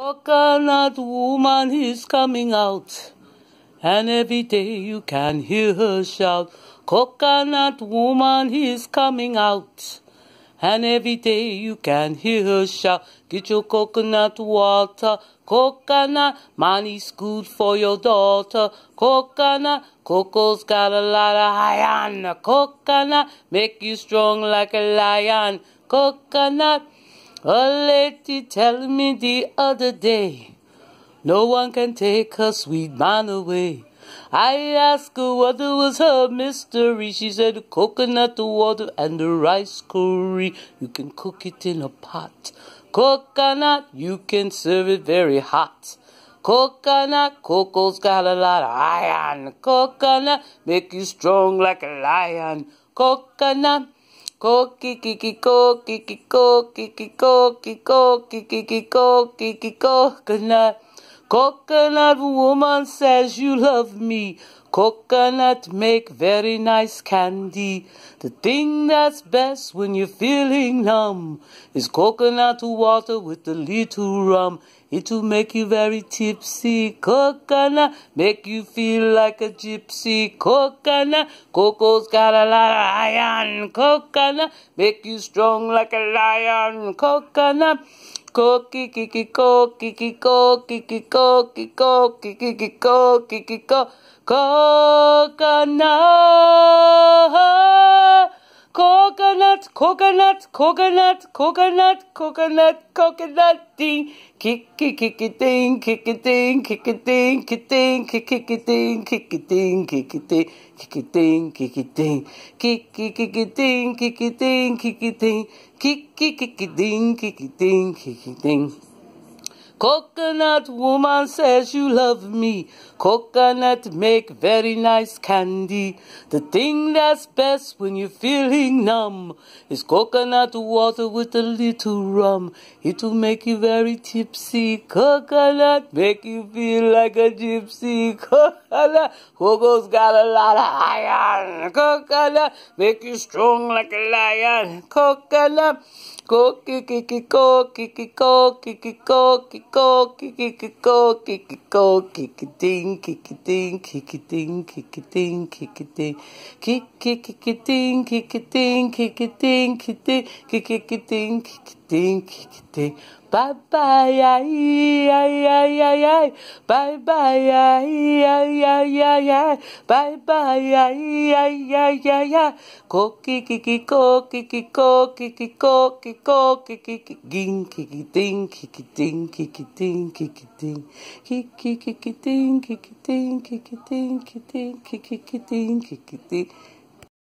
Coconut oh woman is coming out, and every day you can hear her shout. Coconut woman is coming out, and every day you can hear her shout. Get your coconut water, coconut, money's good for your daughter. Coconut, cocoa's got a lot of iron. Coconut, make you strong like a lion. Coconut. A lady tell me the other day, no one can take her sweet man away. I asked her what was her mystery. She said, coconut water and a rice curry. You can cook it in a pot. Coconut, you can serve it very hot. Coconut, cocoa's got a lot of iron. Coconut, make you strong like a lion. Coconut, Koki kiki ko kiki ko kiki ko kiki ko kiki ko kiki coconut. Coconut woman says you love me. Coconut make very nice candy. The thing that's best when you're feeling numb is coconut water with a little rum. It will make you very tipsy. Coconut make you feel like a gypsy. Coconut, cocoa's got a lot of iron. Coconut make you strong like a lion. Coconut. Cookie, kiki, cookie, kiki, cookie, kiki, cookie, cookie, kiki, cookie, kiki, coconut. Coconut, coconut, coconut, coconut, coconut, coconut ding. Kick, kick, kick, ding, kick, it, ding, kick, it, ding, kick, it, ding, kick, kick, ding, kick, it, ding, kick, it, ding, kick, it, ding, kick, ding, kick, kick, ding, kick, it, ding, kick, it, ding, kick, kick, it, ding, kick, it, ding, kick, it, ding. Coconut woman says you love me. Coconut make very nice candy. The thing that's best when you're feeling numb is coconut water with a little rum. It will make you very tipsy. Coconut make you feel like a gypsy. Coconut Hugo's got a lot of iron. Coconut make you strong like a lion. Coconut, co, kiki, co, kiki, co, kiki, co, kiki go, kiki go, kiki go, kiki ding, kiki ding, kiki ding, kiki ding, kiki ding, kiki kiki ding, kiki ding, kiki ding, kiki ding, kiki ding, kiki Ding, que ding, bye, bye, ai, ai, ai, ai. Papai, bye, bye, ai, ai, ai. Papai, ai, bye, bye, ai, ai. Coqui, kiki, coqui, kiki, coqui, kiki, coqui, coqui, kiki, gin, kiki, ding, kiki, ding, kiki, ding, kiki, ding, Kiki, kiki, ding, kiki, ding, kiki, ding, kiki, ding, kiki, ting, kiki, ting.